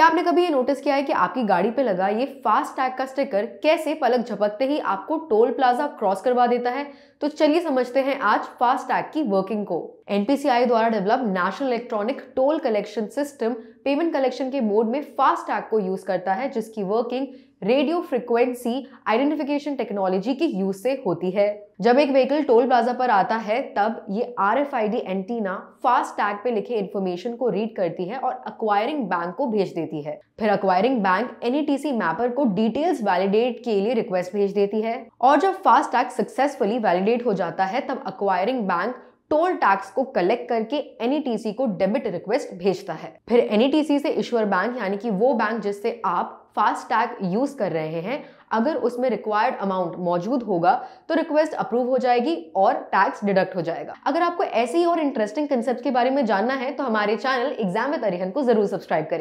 क्या आपने कभी ये नोटिस किया है कि आपकी गाड़ी पे लगा ये फास्ट टैग का स्टिकर कैसे पलक झपकते ही आपको टोल प्लाजा क्रॉस करवा देता है तो चलिए समझते हैं आज फास्ट टैग की वर्किंग को एनपीसीआई द्वारा develop national electronic toll collection system payment collection के मोड में फास्ट टैग को यूज करता है जिसकी working radio frequency identification technology के यूज से होती है जब एक व्हीकल टोल प्लाजा पर आता है तब ये R F I D antenna fast tag पे लिखे इन्फॉर्मेशन को रीड करती है और अक्वायरिंग बैंक को भेज देती है फिर अक्वायरिंग बैंक एनईटीसी मैपर को डिटेल्स वैलिडेट के लिए रिक्वेस्ट भेज देती है और जब फास्ट टैग सक्सेसफुली वैलिडेट हो जाता है तब अक्वायरिंग बैंक टोल टैक्स को कलेक्ट करके एनईटीसी e को डेबिट रिक्वेस्ट भेजता है फिर एनईटीसी e से ईश्वर बैंक यानी कि वो बैंक जिससे आप फास्ट टैग यूज कर रहे हैं अगर उसमें रिक्वायर्ड अमाउंट मौजूद होगा तो रिक्वेस्ट अप्रूव हो जाएगी और टैक्स डिडक्ट हो जाएगा अगर आपको ऐसे ही और इंटरेस्टिंग कंसेप्ट के बारे में जानना है तो हमारे चैनल एग्जाम विद अरिहन को जरूर सब्सक्राइब करें